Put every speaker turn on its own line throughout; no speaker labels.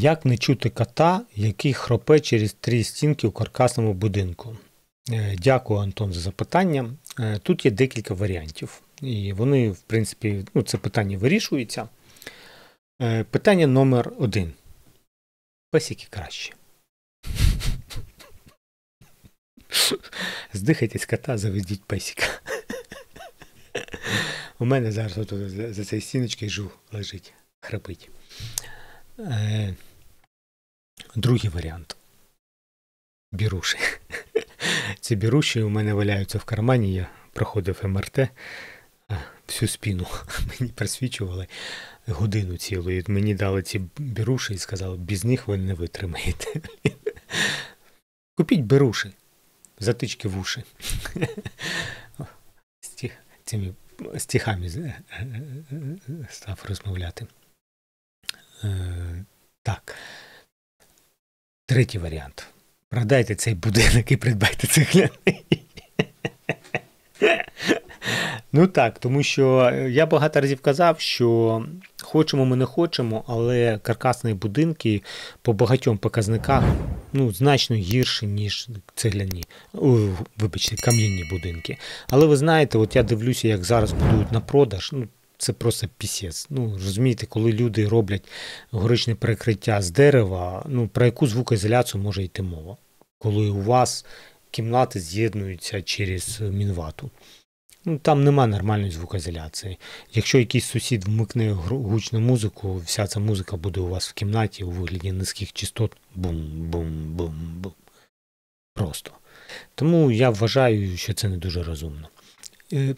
Як не чути кота, який хропе через три стінки у каркасному будинку? Е, дякую, Антон, за запитання. Е, тут є декілька варіантів, і вони, в принципі, ну, це питання вирішується. Е, питання номер один. Песики краще. Здихайтесь кота, заведіть песика. У мене зараз за цією стіночкою жух лежить, храпить. Е, другий варіант. Біруші. Ці біруші у мене валяються в кармані. Я проходив МРТ всю спіну. Мені присвічували годину цілу. І Мені дали ці біруші і сказали, без них ви не витримаєте. Купіть біруші. Затички в уші. З тіхами е, е, став розмовляти. Третій варіант. Продайте цей будинок і придбайте цегляний. Ну так, тому що я багато разів казав, що хочемо ми не хочемо, але каркасні будинки по багатьом показниках ну, значно гірші, ніж цегляні, о, вибачте, кам'яні будинки. Але ви знаєте, от я дивлюся, як зараз будують на продаж. Ну, це просто пісець. Ну, розумієте, коли люди роблять горичне перекриття з дерева, ну про яку звукоізоляцію може йти мова? Коли у вас кімнати з'єднуються через е, мінвату. Ну, Там нема нормальної звукоізоляції. Якщо якийсь сусід вмикне гучну музику, вся ця музика буде у вас в кімнаті у вигляді низьких частот. Бум-бум-бум-бум. Просто. Тому я вважаю, що це не дуже розумно. Е,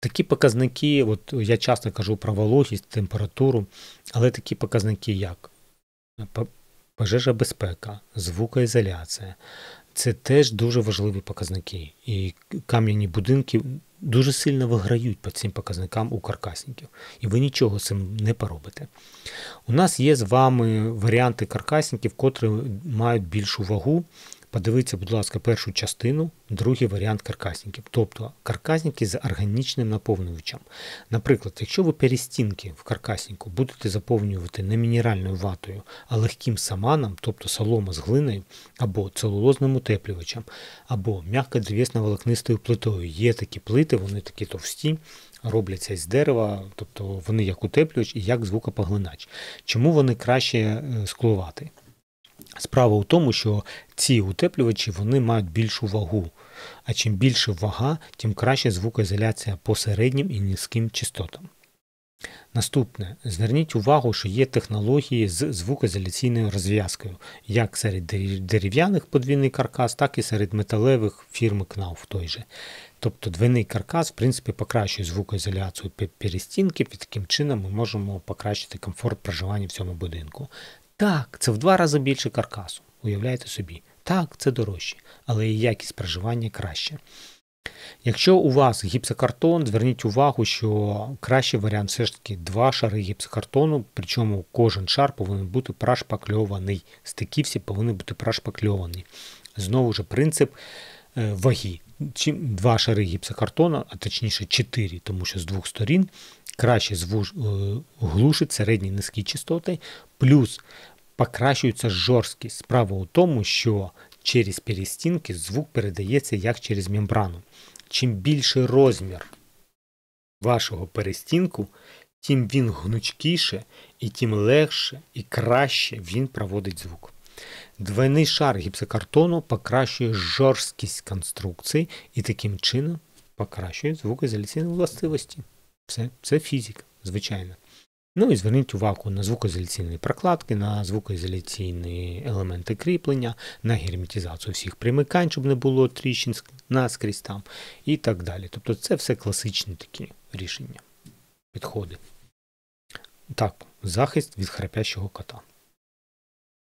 Такі показники, от я часто кажу про вологість, температуру, але такі показники, як пожежа безпека, звукоізоляція, це теж дуже важливі показники. І кам'яні будинки дуже сильно виграють по цим показникам у каркасників. І ви нічого з цим не поробите. У нас є з вами варіанти каркасників, котрі мають більшу вагу Подивіться, будь ласка, першу частину, другий варіант каркасників, тобто каркасники з органічним наповнювачем. Наприклад, якщо ви перестінки в каркасніку будете заповнювати не мінеральною ватою, а легким саманом, тобто солома з глиною, або целулозним утеплювачем, або м'яко древесно волокнистою плитою. Є такі плити, вони такі товсті. Робляться із дерева, тобто вони як утеплювач і як звукопоглинач. Чому вони краще е, склувати? Справа у тому, що ці утеплювачі вони мають більшу вагу. А чим більше вага, тим краще звукоізоляція по середнім і низьким частотам. Наступне, зверніть увагу, що є технології з звукоізоляційною розв'язкою, як серед дерев'яних подвійний каркас, так і серед металевих фірми Knauf той же. Тобто двійний каркас в принципі, покращує звукоізоляцію перестінки, під таким чином ми можемо покращити комфорт проживання в цьому будинку. Так, це в два рази більше каркасу, уявляєте собі. Так, це дорожче, але і якість проживання краще. Якщо у вас гіпсокартон, зверніть увагу, що кращий варіант все ж таки два шари гіпсокартону, причому кожен шар повинен бути прошпакльований. Стики всі повинні бути прашпакльовані. Знову ж принцип е, ваги. Два шари гіпсокартону, а точніше чотири, тому що з двох сторін краще звуж... Е, глушить середні низькі частоти, плюс покращується жорсткість. Справа у тому, що через перестінки звук передається як через мембрану. Чим більший розмір вашого перестінку, тим він гнучкіше і тим легше і краще він проводить звук. Двойний шар гіпсокартону покращує жорсткість конструкції і таким чином покращує звукоізоляційні властивості. Все, це фізік, звичайно. Ну і зверніть увагу на звукоізоляційні прокладки, на звукоізоляційні елементи кріплення, на герметизацію всіх примикань, щоб не було тріщин наскрізь там і так далі. Тобто це все класичні такі рішення, підходи. Так, захист від храпящого кота.